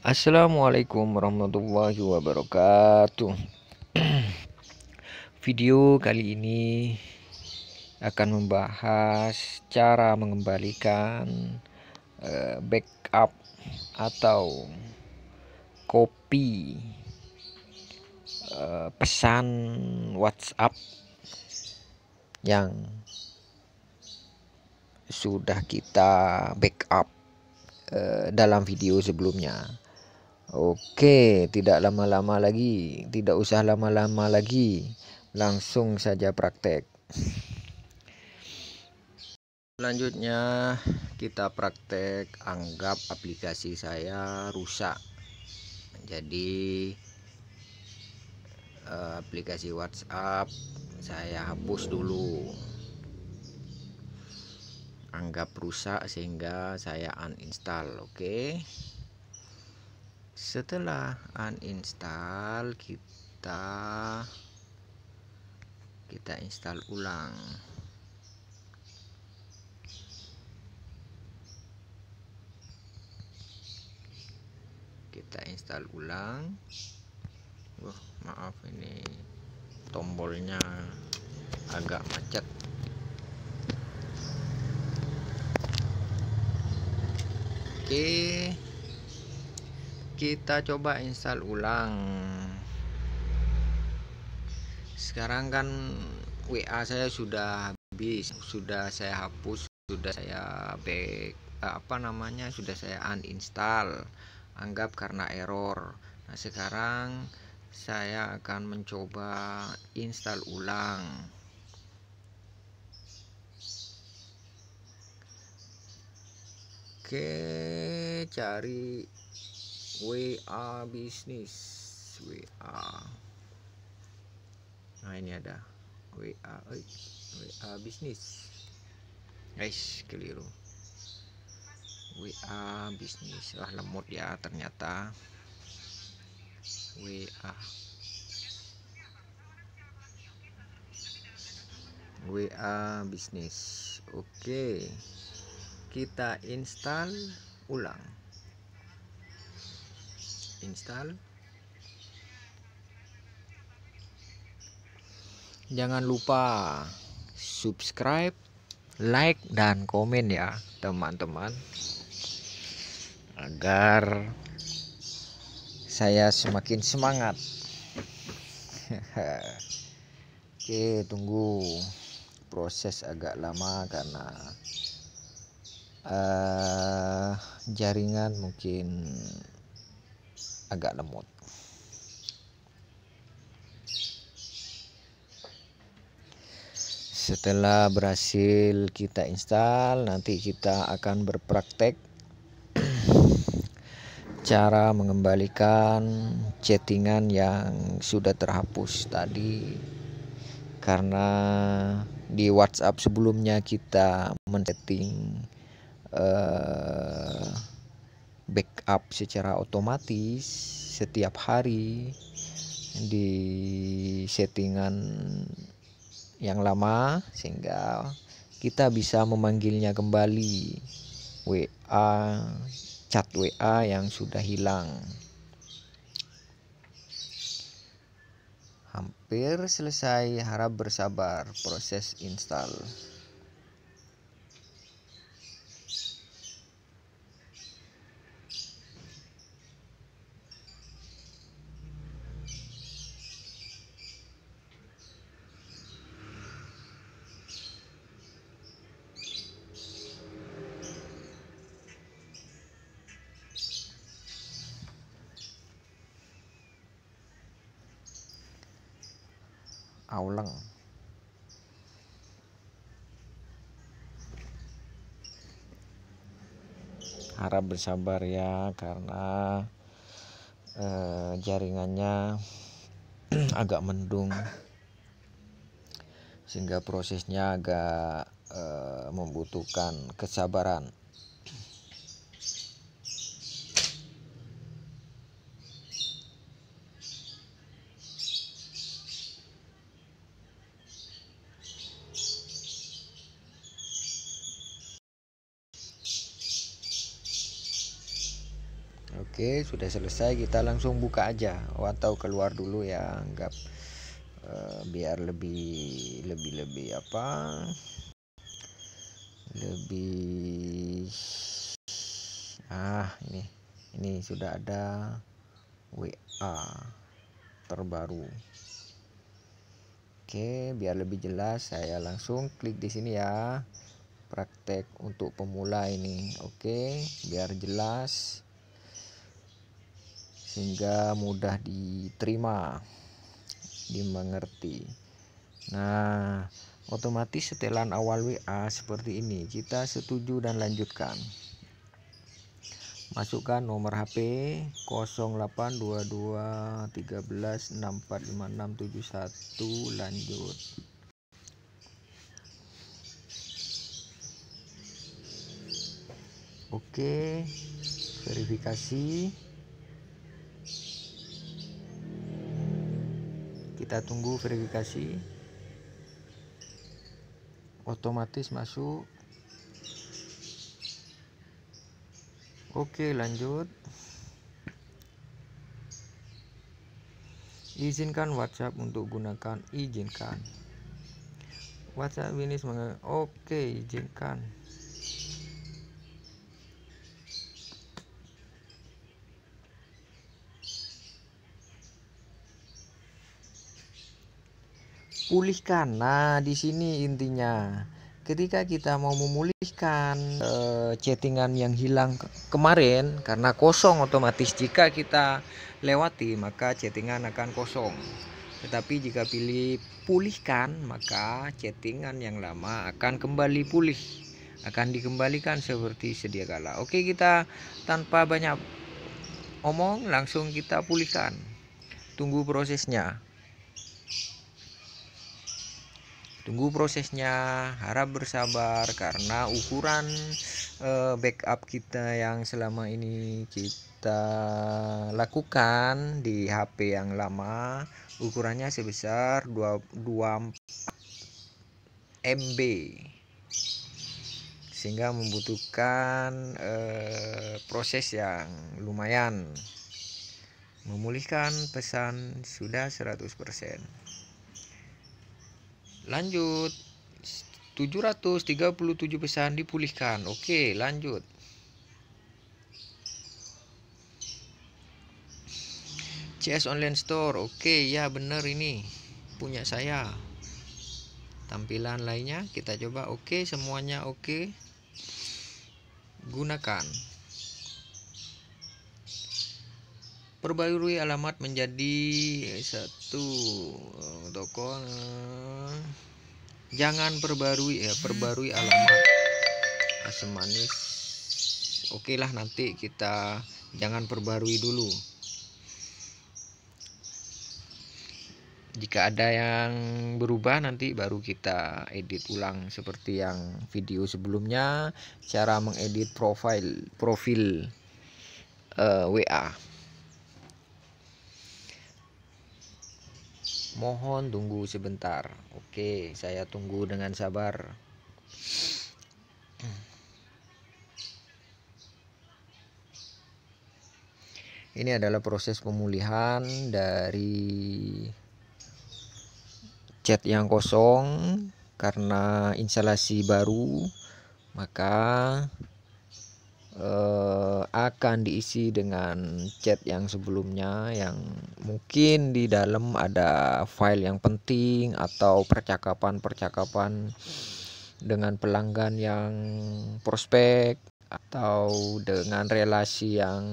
Assalamualaikum warahmatullahi wabarakatuh Video kali ini akan membahas cara mengembalikan eh, backup atau copy eh, pesan WhatsApp yang sudah kita backup eh, dalam video sebelumnya Oke, tidak lama-lama lagi, tidak usah lama-lama lagi, langsung saja praktek. Selanjutnya kita praktek anggap aplikasi saya rusak. Jadi eh, aplikasi WhatsApp saya hapus dulu. Anggap rusak sehingga saya uninstall, oke? Okay? setelah uninstall kita kita install ulang kita install ulang Wah, uh, maaf ini tombolnya agak macet oke okay kita coba install ulang sekarang kan WA saya sudah habis sudah saya hapus sudah saya back apa namanya sudah saya uninstall anggap karena error nah sekarang saya akan mencoba install ulang oke cari WA are business we nah ini ada WA, WA we business guys keliru WA are business lah lemot ya ternyata WA, WA we business oke okay. kita install ulang install jangan lupa subscribe like dan komen ya teman-teman agar saya semakin semangat oke tunggu proses agak lama karena uh, jaringan mungkin agak lemot. Setelah berhasil kita install, nanti kita akan berpraktek cara mengembalikan chattingan yang sudah terhapus tadi karena di WhatsApp sebelumnya kita men-chatting uh, backup secara otomatis setiap hari di settingan yang lama sehingga kita bisa memanggilnya kembali WA chat WA yang sudah hilang hampir selesai harap bersabar proses install Auleng harap bersabar ya karena eh, jaringannya agak mendung sehingga prosesnya agak eh, membutuhkan kesabaran Oke sudah selesai kita langsung buka aja atau keluar dulu ya anggap uh, biar lebih lebih lebih apa lebih ah ini ini sudah ada WA terbaru Oke, biar lebih jelas saya langsung klik di sini ya. Praktek untuk pemula ini. Oke, biar jelas sehingga mudah diterima, dimengerti. Nah, otomatis setelan awal WA seperti ini, kita setuju dan lanjutkan. Masukkan nomor HP 082213645671 lanjut. Oke, verifikasi. kita tunggu verifikasi otomatis masuk oke lanjut izinkan WhatsApp untuk gunakan izinkan WhatsApp ini semangat oke izinkan pulihkan. Nah, di sini intinya. Ketika kita mau memulihkan e, chattingan yang hilang kemarin karena kosong otomatis jika kita lewati maka chattingan akan kosong. Tetapi jika pilih pulihkan maka chattingan yang lama akan kembali pulih akan dikembalikan seperti sedia kala. Oke, kita tanpa banyak omong langsung kita pulihkan. Tunggu prosesnya. tunggu prosesnya harap bersabar karena ukuran uh, backup kita yang selama ini kita lakukan di HP yang lama ukurannya sebesar 24 MB sehingga membutuhkan uh, proses yang lumayan memulihkan pesan sudah 100% lanjut 737 pesan dipulihkan oke lanjut CS online store oke ya bener ini punya saya tampilan lainnya kita coba oke semuanya oke gunakan perbarui alamat menjadi eh, satu eh, toko eh, jangan perbarui ya perbarui alamat asam manis oke lah nanti kita jangan perbarui dulu jika ada yang berubah nanti baru kita edit ulang seperti yang video sebelumnya cara mengedit profil profil uh, WA Mohon tunggu sebentar. Oke, saya tunggu dengan sabar. Ini adalah proses pemulihan dari cat yang kosong karena instalasi baru. Maka uh, akan diisi dengan chat yang sebelumnya yang mungkin di dalam ada file yang penting atau percakapan-percakapan dengan pelanggan yang prospek atau dengan relasi yang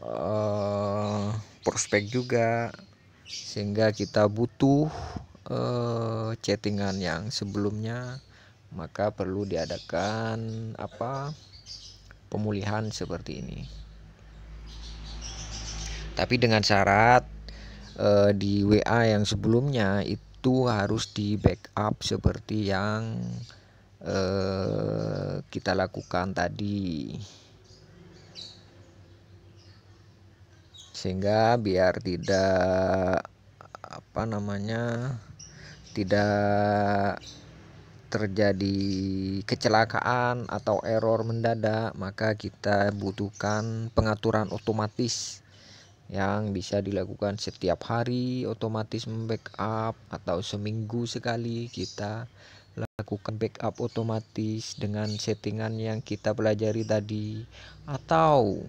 uh, prospek juga sehingga kita butuh uh, chattingan yang sebelumnya maka perlu diadakan apa pemulihan seperti ini. Tapi dengan syarat eh, di WA yang sebelumnya itu harus di backup seperti yang eh, kita lakukan tadi. Sehingga biar tidak apa namanya tidak terjadi kecelakaan atau error mendadak maka kita butuhkan pengaturan otomatis yang bisa dilakukan setiap hari otomatis membackup atau seminggu sekali kita lakukan backup otomatis dengan settingan yang kita pelajari tadi atau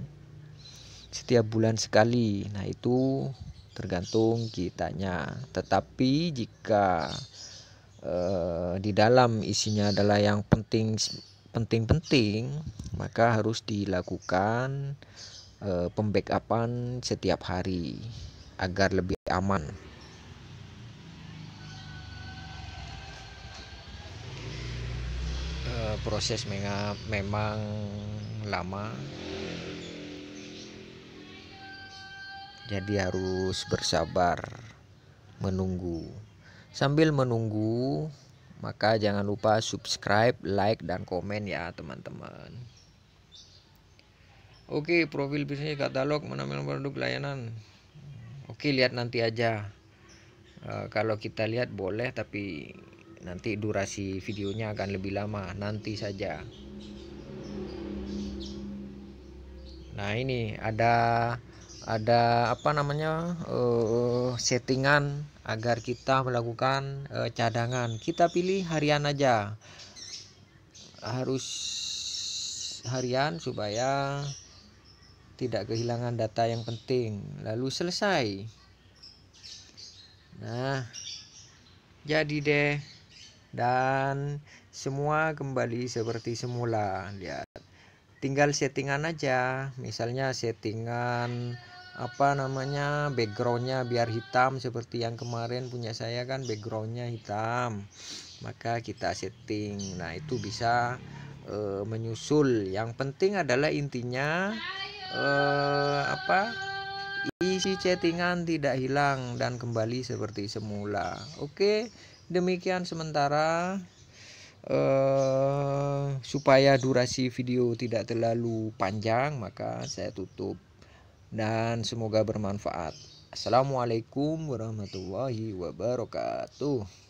setiap bulan sekali nah itu tergantung kitanya tetapi jika Eh, di dalam isinya adalah yang penting penting-penting maka harus dilakukan e, pembackupan setiap hari agar lebih aman. e, proses memang lama jadi harus bersabar menunggu Sambil menunggu, maka jangan lupa subscribe, like, dan komen ya teman-teman. Oke, profil bisnis katalog menampilkan produk layanan. Oke, lihat nanti aja. E, kalau kita lihat boleh, tapi nanti durasi videonya akan lebih lama. Nanti saja. Nah, ini ada ada apa namanya uh, settingan agar kita melakukan uh, cadangan kita pilih harian aja harus harian supaya tidak kehilangan data yang penting lalu selesai nah jadi deh dan semua kembali seperti semula lihat tinggal settingan aja misalnya settingan apa namanya backgroundnya biar hitam seperti yang kemarin punya saya kan backgroundnya hitam maka kita setting nah itu bisa e, menyusul yang penting adalah intinya e, apa isi chattingan tidak hilang dan kembali seperti semula oke demikian sementara Uh, supaya durasi video tidak terlalu panjang maka saya tutup dan semoga bermanfaat. Assalamualaikum warahmatullahi wabarakatuh.